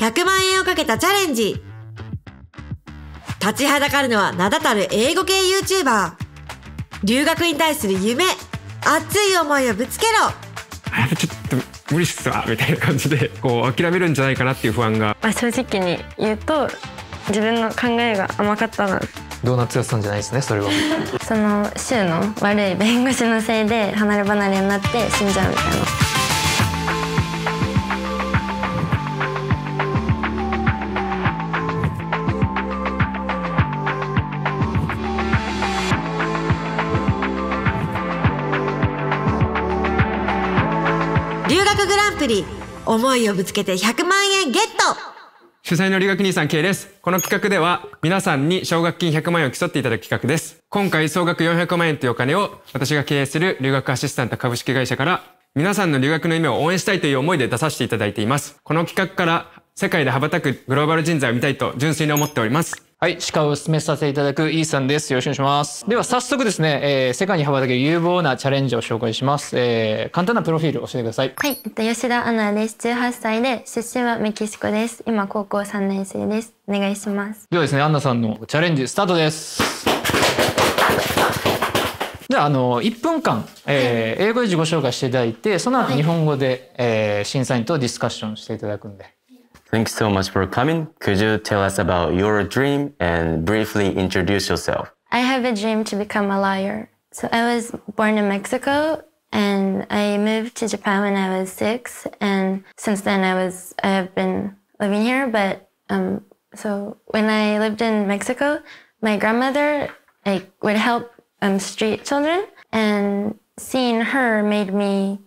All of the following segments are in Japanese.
100万円をかけたチャレンジ。立ちはだかるのは名だたる英語系 YouTuber。留学に対する夢、熱い思いをぶつけろ。ちょっと無理っすわみたいな感じでこう諦めるんじゃないかなっていう不安が、まあ、正直に言うと自分の考えが甘かったなドーナツ屋さんじゃないですねそれは その週の悪い弁護士のせいで離れ離れになって死んじゃうみたいな。学グランプリ思いをぶつけて100万円ゲット主催の留学兄さん K です。この企画では皆さんに奨学金100万円を競っていただく企画です。今回総額400万円というお金を私が経営する留学アシスタント株式会社から皆さんの留学の夢を応援したいという思いで出させていただいています。この企画から世界で羽ばたくグローバル人材を見たいと純粋に思っております。はい、鹿を進めさせていただくイーさんです。よろしくお願いします。では早速ですね、えー、世界に羽ばたける有望なチャレンジを紹介します。えー、簡単なプロフィール教えてください。はい、えっと、吉田アナです。18歳で出身はメキシコです。今高校3年生です。お願いします。ではですね、アンナさんのチャレンジスタートです。じゃあ、あの、1分間、えー、英語で自己紹介していただいて、その後日本語で、はい、えー、審査員とディスカッションしていただくんで。Thanks so much for coming. Could you tell us about your dream and briefly introduce yourself? I have a dream to become a lawyer. So I was born in Mexico and I moved to Japan when I was six. And since then I was, I have been living here. But, um, so when I lived in Mexico, my grandmother like would help um, street children and seeing her made me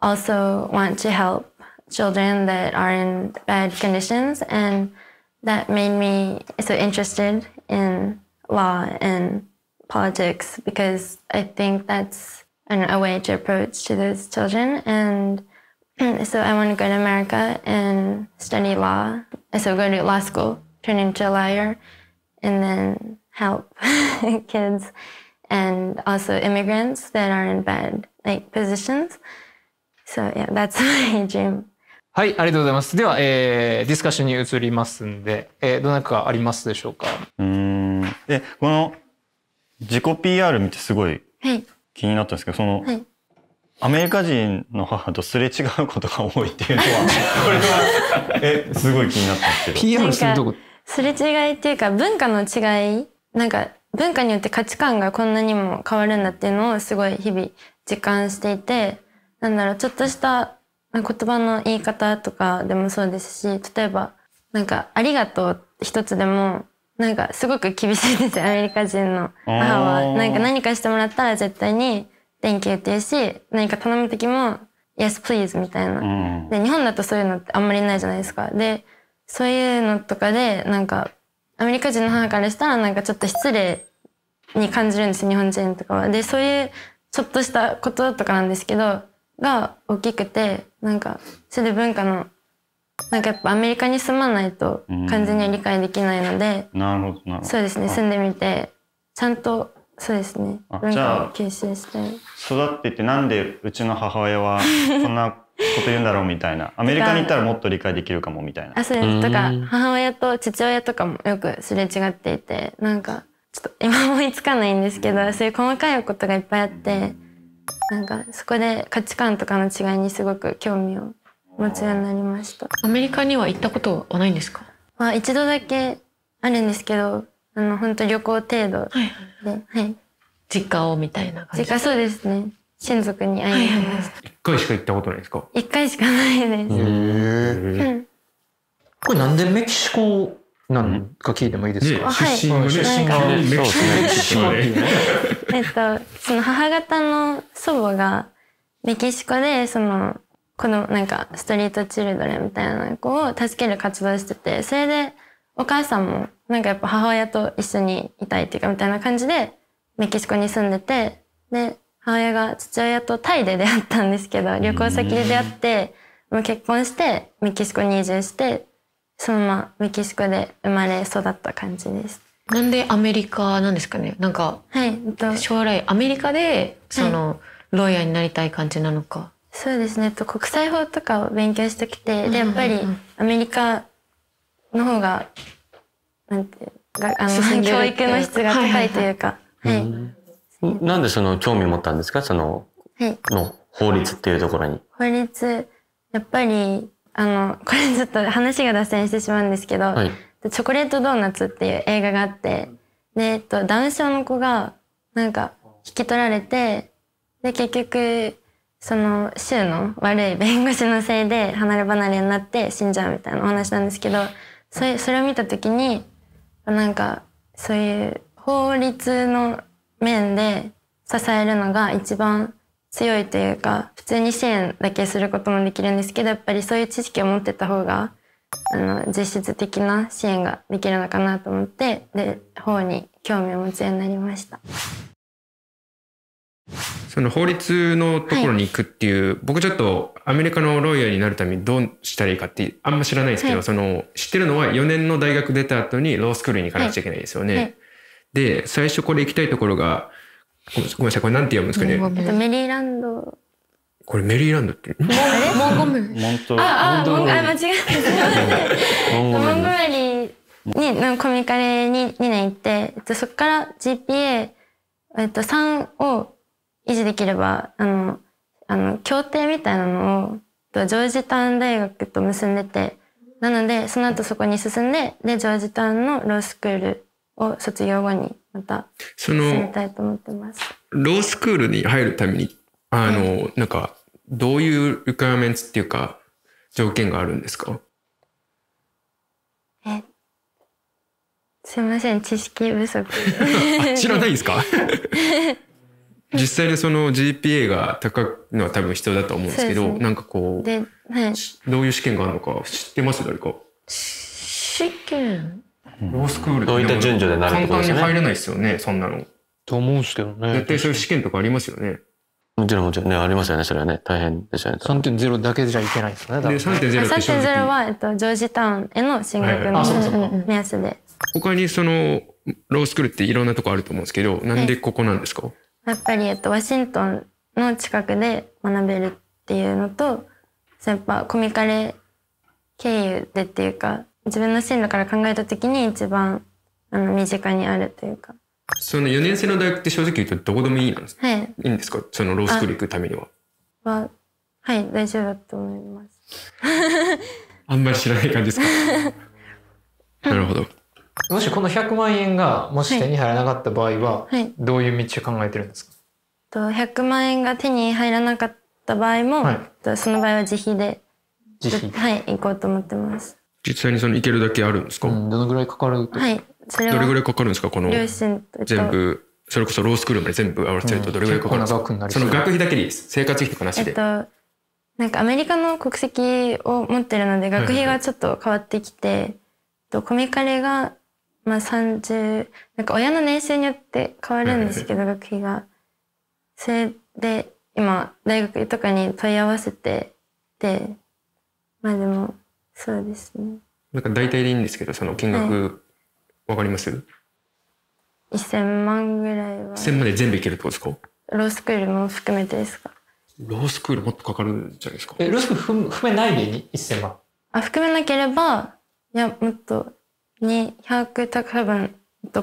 also want to help children that are in bad conditions. And that made me so interested in law and politics because I think that's an, a way to approach to those children. And so I want to go to America and study law. So go to law school, turn into a lawyer, and then help kids and also immigrants that are in bad like positions. So yeah, that's my dream. はい、ありがとうございます。では、えー、ディスカッションに移りますんで、えー、どなたかありますでしょうか。うん。え、この自己 PR 見てすごい気になったんですけど、その、はい、アメリカ人の母とすれ違うことが多いっていうのは、これは、え、すごい気になったんですけど。PR するとこすれ違いっていうか、文化の違い、なんか、文化によって価値観がこんなにも変わるんだっていうのをすごい日々実感していて、なんだろう、ちょっとした言葉の言い方とかでもそうですし例えばなんか「ありがとう」一つでもなんかすごく厳しいですアメリカ人の母は。なんか何かしてもらったら絶対に「Thank you」って言うし何か頼む時も「Yes please」みたいな。で日本だとそういうのってあんまりないじゃないですか。でそういうのとかでなんかアメリカ人の母からしたらなんかちょっと失礼に感じるんです日本人とかは。でそういうちょっとしたこととかなんですけどが大きくてなんかれで文化のなんかやっぱアメリカに住まないと完全には理解できないので、なるほどそうですね住んでみてちゃんとそうですね文化を吸収して育っててなんでうちの母親はこんなこと言うんだろうみたいな アメリカに行ったらもっと理解できるかもみたいなあそうですとか母親と父親とかもよくすれ違っていてなんかちょっと今思いつかないんですけど、そういう細かいことがいっぱいあって。うんなんかそこで価値観とかの違いにすごく興味を持つようになりましたアメリカには行ったことはないんですか、まあ、一度だけあるんですけどあの本当旅行程度で、はいはい、実家をみたいな感じ実家そうですね親族に会いに行きました一、回しか行ったことないですか一回しかないです、うこれなんでメキシコなんか聞いてもいいですか、出身が、ね、メキシコ えっと、その母方の祖母がメキシコで、その、このなんかストリートチルドレンみたいな子を助ける活動してて、それでお母さんもなんかやっぱ母親と一緒にいたいっていうかみたいな感じでメキシコに住んでて、で、母親が父親とタイで出会ったんですけど、旅行先で出会って、もう結婚してメキシコに移住して、そのままメキシコで生まれ育った感じです。なんでアメリカなんですかねなんか、はい、将来アメリカでその、ロイヤーになりたい感じなのか。そうですねと国際法とかを勉強してきてでやっぱりアメリカの方がなんてがあの 教育の質が高いというか。はい、なんでその興味持ったんですかその、はい、の法律っていうところに。法律やっぱりあのこれちょっと話が脱線してしまうんですけど、はい、「チョコレートドーナツ」っていう映画があってで、えっと、ダウン症の子がなんか引き取られてで結局その州の悪い弁護士のせいで離れ離れになって死んじゃうみたいなお話なんですけどそれそれを見た時になんかそういう法律の面で支えるのが一番強いというか普通に支援だけすることもできるんですけどやっぱりそういう知識を持ってた方が実質的な支援ができるのかなと思って法に興味を持つようになりましたその法律のところに行くっていう、はい、僕ちょっとアメリカのロイヤーになるためにどうしたらいいかってあんま知らないですけど、はい、その知ってるのは4年の大学出た後にロースクールに行かなくちゃいけないですよね。はい、で最初これ行きたいところがごめんなさいこれなんて読むんですかね。メリーランドこれメリーランドってモンゴメリー。ああ、モンゴあ間違えた。モンゴメリーにのコミカレに2年行って、そこから GPA えっと3を維持できればあのあの協定みたいなのをジョージタウン大学と結んでて、なのでその後そこに進んででジョージタウンのロースクールを卒業後にまた進みたいと思ってます。ロースクールに入るためにあの、なんかどういうリクエアメンツっていうか、条件があるんですかえ、すいません、知識不足。知らないですか 実際にその GPA が高いのは多分必要だと思うんですけど、ね、なんかこう、ではい、どういう試験があるのか知ってます誰か試験ロースクールどういった順序でなるとでね。簡単に入れないですよね、そんなの。と思うんですけどね。絶対そういう試験とかありますよね。もちろんもちろんねありますよねそれはね大変ですよね3.0だけじゃいけないですねで3.0っては、えっと、ジョージタウンへの進学の目安で他にそのロースクールっていろんなとこあると思うんですけどなんでここなんですか、やっぱり、えっと、ワシントンの近くで学べるっていうのとやっぱコミカレ経由でっていうか自分の進路から考えた時に一番あの身近にあるというかその4年生の大学って正直言うとどこでもいいなんですはいいいんですかそのロースクール行くためには。は、はい、大丈夫だと思います。あんまり知らない感じですか なるほど。もしこの100万円がもし手に入らなかった場合は、どういう道を考えてるんですか、はい、はい、と100万円が手に入らなかった場合も、はい、その場合は自費で自費はい行こうと思ってます実際にその行けるだけあるんですか、うん、どのぐらいかかるはいそれはどれぐらいかかるんですかこの全部それこそロースクールまで全部合わせるとどれぐらいかかるんですか、うん、その学費だけでいいです生活費とかなしで、えっと、なんかアメリカの国籍を持ってるので学費がちょっと変わってきて、はいはいはい、コミカレがまあ30なんか親の年収によって変わるんですけど、はいはいはい、学費がそれで今大学とかに問い合わせててまあでもそうですねなんか大体でいいんですけどその金額、わかります1000万ぐらいは。1000万で全部いけるってことですかロースクールも含めてですかロースクールもっとかかるんじゃないですかえ、ロースクール含めないで1000万あ、含めなければ、いや、もっと200多分、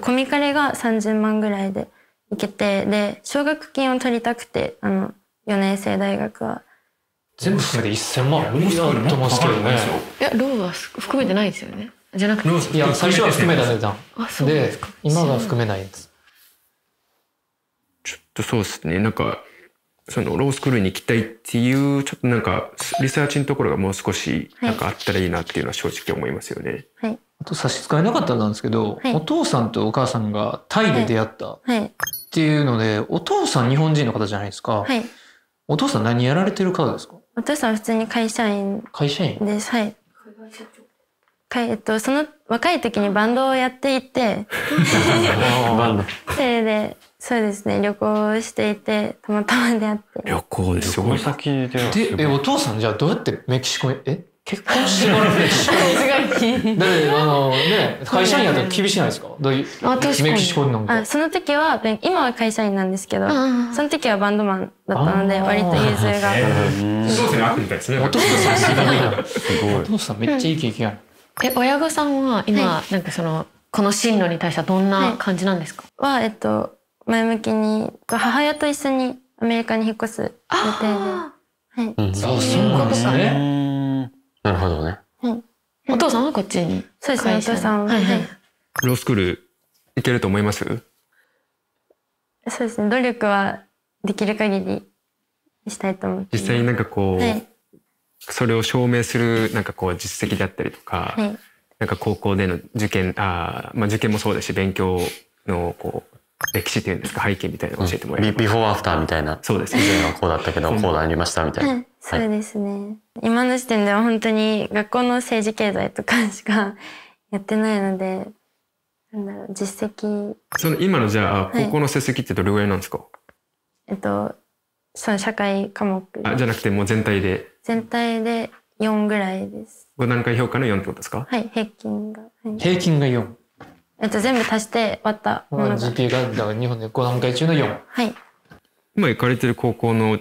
コミカレが30万ぐらいでいけて、で、奨学金を取りたくて、あの、4年生大学は。全部含めて1000万ロースクーっますけどね。いや、ローは含めてないですよね。じゃなくていや最初は含めた値段で今が含めないんですちょっとそうですねなんかそのロースクールに行きたいっていうちょっとなんかリサーチのところがもう少しなんかあったらいいなっていうのは正直思いますよね。はい、あと差し支えなかったんですけど、はい、お父さんとお母さんがタイで出会ったっていうので、お父さん日本人の方じゃないですか。お父さん何やられてる方ですかお父さん普通に会社員会社員です。はい。かえっと、その若い時にバンドをやっていてそれ でそうですね旅行していてたまたま出会って旅行ですごい先ででえお父さんじゃあどうやってメキシコへ、え結婚してもらメキシコに あのね 会社員やったら厳しいないですかどういうメキシコになんかあその時は今は会社員なんですけどその時はバンドマンだったので割と融通が、えー、お父さんですねお父さんすごお父さんめっちゃいい経験ある、え親御さんは今、はい、なんかそのこの進路に対してはどんな感じなんですか、はい、はえっと前向きに母親と一緒にアメリカに引っ越す予定で、はい、そうそうなんですね。なるほどね。お父さんはこっちに。そうですね。お父さんは、はい、はい、ロースクール行けると思います？そうですね。努力はできる限りしたいと思って。実際になんかこう、はい、それを証明するなんかこう実績であったりとか、はい、なんか高校での受験あ、まあ、受験もそうだし勉強のこう歴史ていうんですか背景みたいなの教えてもらえます、うん、ビフォーアフターみたいなそうです以前はこうだったけどこうなりましたみたいな、そうですね今の時点では本当に学校の政治経済とかしかやってないのでなんだろう実績その今のじゃあ高校の成績ってどれぐらいなんですか、えっとその社会科目あじゃなくてもう全体で全体で4ぐらいです。5段階評価の4ってことですかはい、平均が。はい、平均が 4? えっと、全部足して割ったものが。GP が、だから日本で5段階中の4。はい。今行かれてる高校の、ご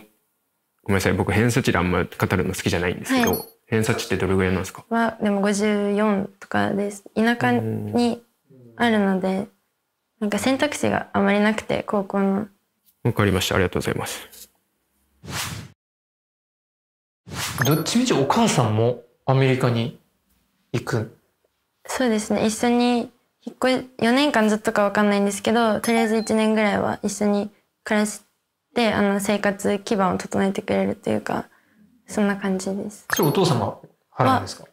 めんなさい、僕偏差値であんまり語るの好きじゃないんですけど、はい、偏差値ってどれぐらいなんですかは、でも54とかです。田舎にあるので、なんか選択肢があまりなくて、高校の。わかりました。ありがとうございます。どっちみちお母さんもアメリカに行くそうですね一緒に引っ越4年間ずっとか分かんないんですけどとりあえず1年ぐらいは一緒に暮らしてあの生活基盤を整えてくれるというかそんな感じです。それお父様払うんですか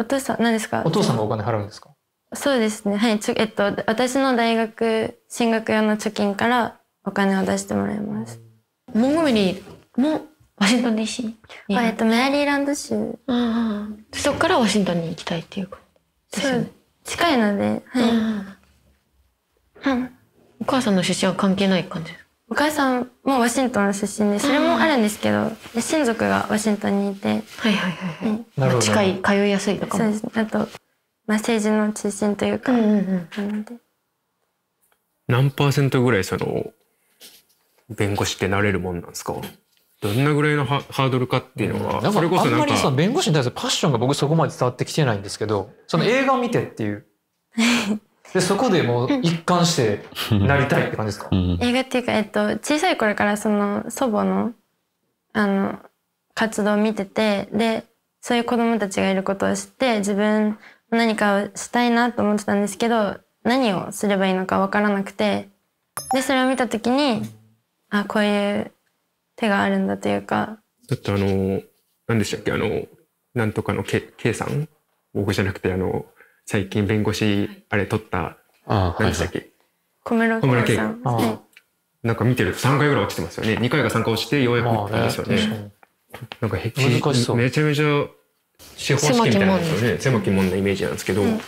お父さん何ですかお父さんがお金払うんですかそうですねはいえっと私の大学進学用の貯金からお金を出してもらいます。モンゴメリーもワシントン DC えっと、メアリーランド州、うんそこからワシントンに行きたいっていうか、ね、そう近いので、はい、お母さんの出身は関係ない感じお母さんもワシントン出身でそれもあるんですけど、親族がワシントンにいてはいはいはい近い通いやすいとかもそうです、ね、あと、まあ、政治の中心というか、なので何パーセントぐらいその弁護士ってなれるもんなんですかどんなぐらいのハードルかっていうのは、うん、それこそなんかあんまりさ弁護士に対するパッションが僕そこまで伝わってきてないんですけどその映画を見てっていう でそこでもう一貫してなりたいって感じですか、うん、映画っていうか、えっと、小さい頃からその祖母のあの活動を見ててでそういう子どもたちがいることを知って自分何かをしたいなと思ってたんですけど何をすればいいのか分からなくてでそれを見た時にあこういう手があるんだというか。だってあの、何でしたっけ、あの、なんとかのけ、K さん僕じゃなくて、あの、最近弁護士、あれ取った、あ何でしたっけ、はいはい、小室圭さん。なんか見てると3回ぐらい落ちてますよね。2回が3回落ちてようやく行ったんですよね。なんかへ難しそう。めちゃめちゃ司法試験みたいなんですよね。狭き門なイメージなんですけど。うん、え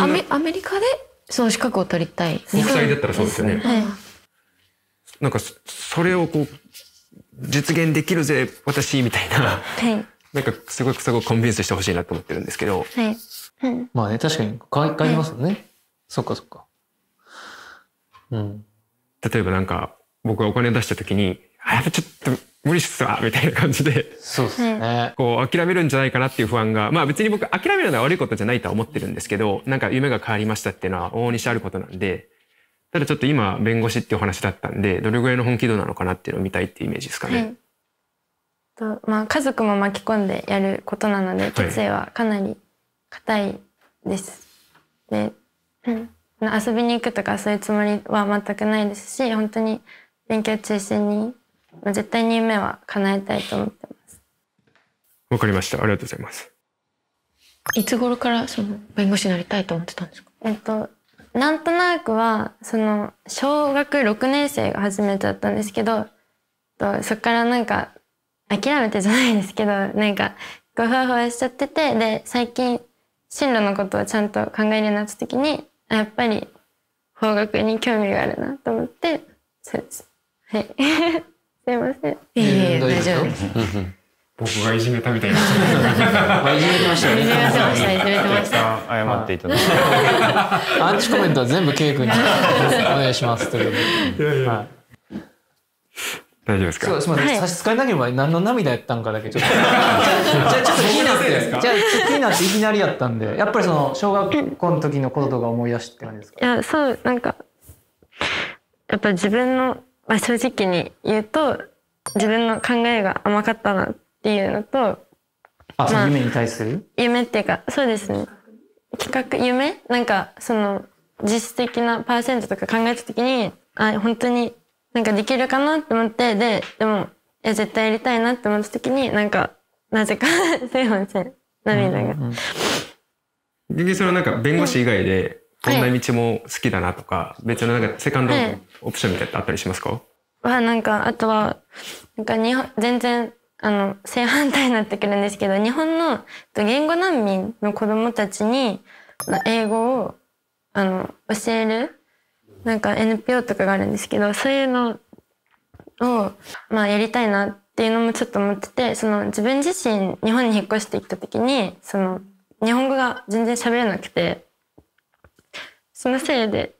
アメ、アメリカでその資格を取りたい。国際だったらそうですよね。はい、なんかそれをこう、実現できるぜ私みたいな、はい、なんかすごくすごくコンビニエンスしてほしいなと思ってるんですけど、はいはい、まあね確かに変わりますよね、はい、そっかそっかうん例えばなんか僕がお金出した時に「あやっぱちょっと無理っすわ」みたいな感じでそうですねこう諦めるんじゃないかなっていう不安がまあ別に僕諦めるのは悪いことじゃないとは思ってるんですけどなんか夢が変わりましたっていうのは往々にしてあることなんでただちょっと今弁護士っていうお話だったんでどれぐらいの本気度なのかなっていうのを見たいっていうイメージですかね。はい、とまあ、家族も巻き込んでやることなので決意はかなり硬いです。はい、で、遊びに行くとかそういうつもりは全くないですし本当に勉強中心に絶対に夢は叶えたいと思ってます。わかりました。ありがとうございます。いつ頃からその弁護士になりたいと思ってたんですか。えっとなんとなくはその小学6年生が初めてだったんですけどそっからなんか諦めてじゃないですけどなんかふわふわしちゃっててで最近進路のことをちゃんと考えるようになった時にやっぱり方角に興味があるなと思ってそうですはい すいませんいえいえ大丈夫です 僕がいじめたみたいな。いじめてましたよね。いじめてました。いじめてました。謝っていただきます。アンチコメントは全部 K 君にお願いします大丈夫ですか。そうすみません。差し支えなければ何の涙やったんかだけちょっと。じゃちょっと気になって。じゃ気になっていきなりやったんで、やっぱりその小学校の時のこととか思い出して感じですか。いやそうなんかやっぱ自分のまあ正直に言うと自分の考えが甘かったなって。っていうのとあ、まあ、夢に対する夢っていうかそうですね企画夢なんかその実質的なパーセントとか考えた時にあ本当になんかできるかなって思ってででもいや絶対やりたいなって思った時になんかなぜか すいません涙が。うんうん、でそれはなんか弁護士以外で、こんな道も好きだなとか、はい、別のなんかセカンドオプションみたいなあったりしますか、はなんかあとはなんか日本全然あの正反対になってくるんですけど日本の言語難民の子どもたちに英語をあの教えるなんか NPO とかがあるんですけどそういうのを、まあ、やりたいなっていうのもちょっと思っててその自分自身日本に引っ越してきた時にその日本語が全然喋れなくてそのせいで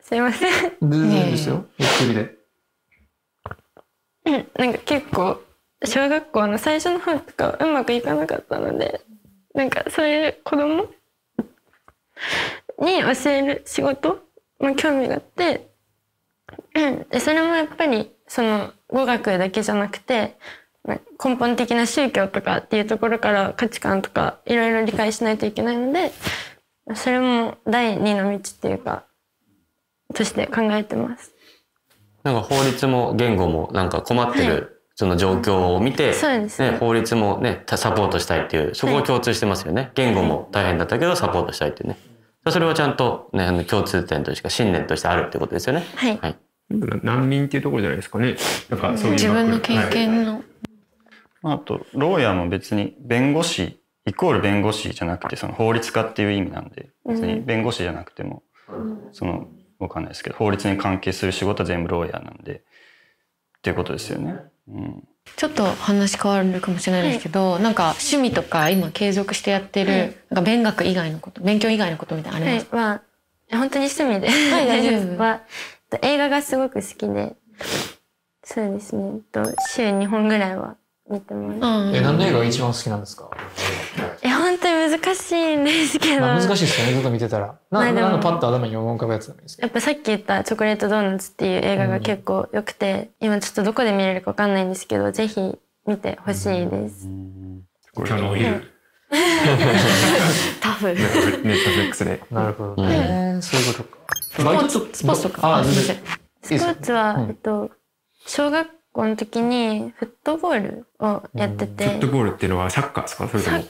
すいません。全然ですよ、ゆっくりで。なんか結構小学校の最初の方とかうまくいかなかったのでなんかそういう子供に教える仕事も興味があってでそれもやっぱりその語学だけじゃなくて根本的な宗教とかっていうところから価値観とかいろいろ理解しないといけないのでそれも第二の道っていうかとして考えてます。なんか法律も言語もなんか困ってるその状況を見て、ね、法律も、ね、サポートしたいっていうそこを共通してますよね、言語も大変だったけどサポートしたいっていうねそれはちゃんと、ね、あの共通点としか信念としてあるってことですよね。はい、はい難民っていうところじゃないですかね。なんかそういう自分の経験の、はいあと、ローヤーも別に弁護士、イコール弁護士じゃなくて、その法律家っていう意味なんで、別に弁護士じゃなくても、その、わかんないですけど、法律に関係する仕事は全部ローヤーなんで、っていうことですよね。ちょっと話変わるかもしれないですけど、はい、なんか趣味とか今継続してやってる、はい、なんか勉学以外のこと勉強以外のことみたいなありますか、はいまあ、本当に趣味で、はい、大丈夫は 映画がすごく好きでそうですねと週2本ぐらいは見てます、うん、え何の映画が一番好きなんですか難しいんですけど、まあ、難しいですよねずっと見てたらな,、で、あ、のんパッと頭に思い浮かぶやつなんですけやっぱさっき言った「チョコレートドーナツ」っていう映画が結構良くて、うん、今ちょっとどこで見れるかわかんないんですけどぜひ見てほしいです、今日のお昼、タフネットフリックスでなるほどね、そういうことかスポーツスポーツとかあすいませんスポーツは、えっと小学校の時にフットボールをやってて、フットボールっていうのはサッカーですかそれとも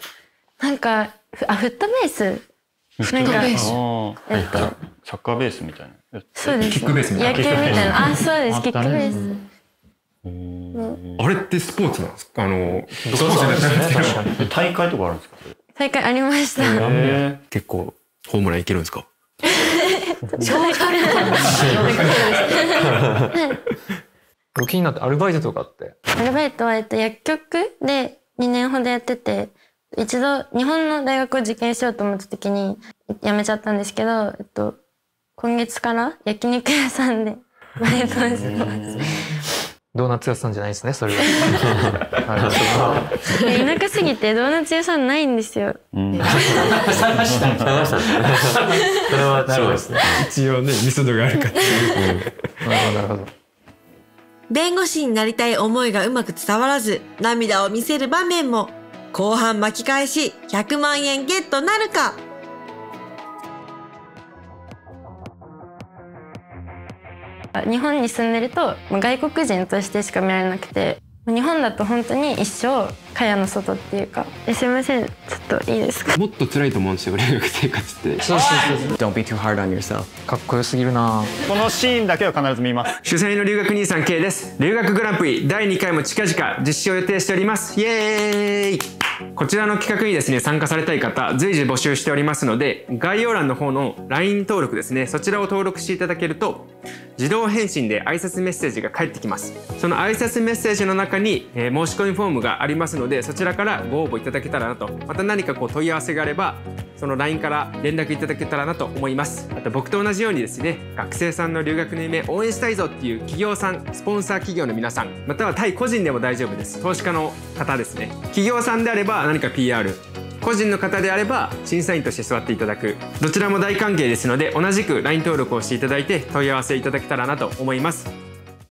なんかあフットベースフットベースなんかサッカーベースみたいなそうですキックベースみたいな野球みたいなあそうですキックベースあれってスポーツなんですかあの大会とかあるんですか大会ありました結構ホームランいけるんですか 気になってアルバイトとかってアルバイトは、えっと、薬局で2年ほどやってて一度日本の大学を受験しようと思った時に辞めちゃったんですけど、えっと、今月から焼肉屋さんでバイトしてますドーナツ屋さんじゃないですねそれは田舎すぎてドーナツ屋さんないんですよ、うん、探した探したそれはそうですね一応ね密度があるかっていうなるほど弁護士になりたい思いがうまく伝わらず涙を見せる場面も後半巻き返し100万円ゲットなるか日本に住んでると外国人としてしか見られなくて日本だと本当に一生蚊帳の外っていうかえすいませんちょっといいですかもっと辛いと思うんですよ留学生活ってそうそうそう Don't be too hard on yourself かっこよすぎるなこのシーンだけは必ず見ます主催の留学兄さん K です留学グランプリ第2回も近々実施を予定しておりますイエーイこちらの企画にですね参加されたい方随時募集しておりますので概要欄の方の LINE 登録ですねそちらを登録していただけると自動返信で挨拶メッセージが返ってきますその挨拶メッセージの中に、えー、申し込みフォームがありますのでのでそちらからご応募いただけたらなとまた何かこう問い合わせがあればその LINE から連絡いただけたらなと思いますあと僕と同じようにですね学生さんの留学の夢応援したいぞっていう企業さんスポンサー企業の皆さんまたは対個人でも大丈夫です投資家の方ですね企業さんであれば何か PR 個人の方であれば審査員として座っていただくどちらも大歓迎ですので同じく LINE 登録をしていただいて問い合わせいただけたらなと思います